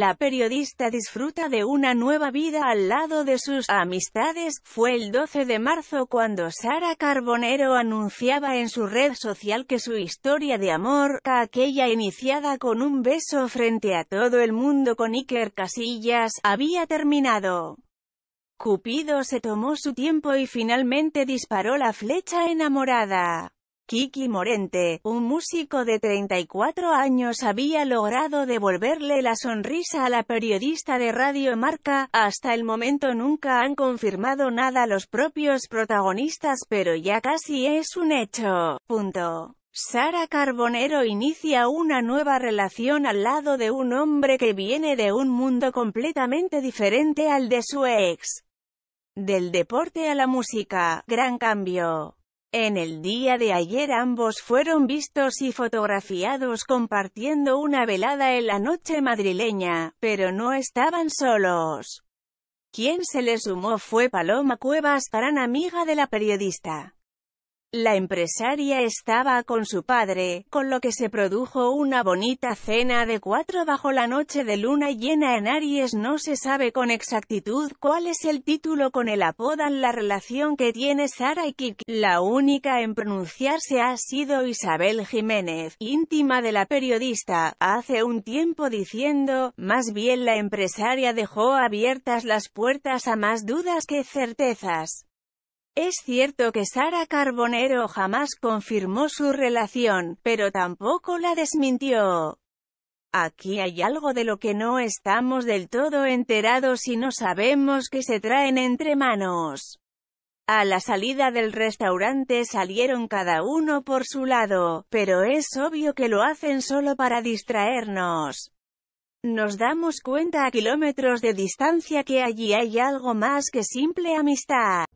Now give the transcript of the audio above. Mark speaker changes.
Speaker 1: La periodista disfruta de una nueva vida al lado de sus amistades. Fue el 12 de marzo cuando Sara Carbonero anunciaba en su red social que su historia de amor, aquella iniciada con un beso frente a todo el mundo con Iker Casillas, había terminado. Cupido se tomó su tiempo y finalmente disparó la flecha enamorada. Kiki Morente, un músico de 34 años había logrado devolverle la sonrisa a la periodista de Radio Marca, hasta el momento nunca han confirmado nada los propios protagonistas pero ya casi es un hecho. Sara Carbonero inicia una nueva relación al lado de un hombre que viene de un mundo completamente diferente al de su ex. Del deporte a la música, gran cambio. En el día de ayer ambos fueron vistos y fotografiados compartiendo una velada en la noche madrileña, pero no estaban solos. Quien se le sumó fue Paloma Cuevas, gran amiga de la periodista. La empresaria estaba con su padre, con lo que se produjo una bonita cena de cuatro bajo la noche de luna llena en Aries. No se sabe con exactitud cuál es el título con el apodan la relación que tiene Sara y Kik. La única en pronunciarse ha sido Isabel Jiménez, íntima de la periodista, hace un tiempo diciendo, más bien la empresaria dejó abiertas las puertas a más dudas que certezas. Es cierto que Sara Carbonero jamás confirmó su relación, pero tampoco la desmintió. Aquí hay algo de lo que no estamos del todo enterados y no sabemos que se traen entre manos. A la salida del restaurante salieron cada uno por su lado, pero es obvio que lo hacen solo para distraernos. Nos damos cuenta a kilómetros de distancia que allí hay algo más que simple amistad.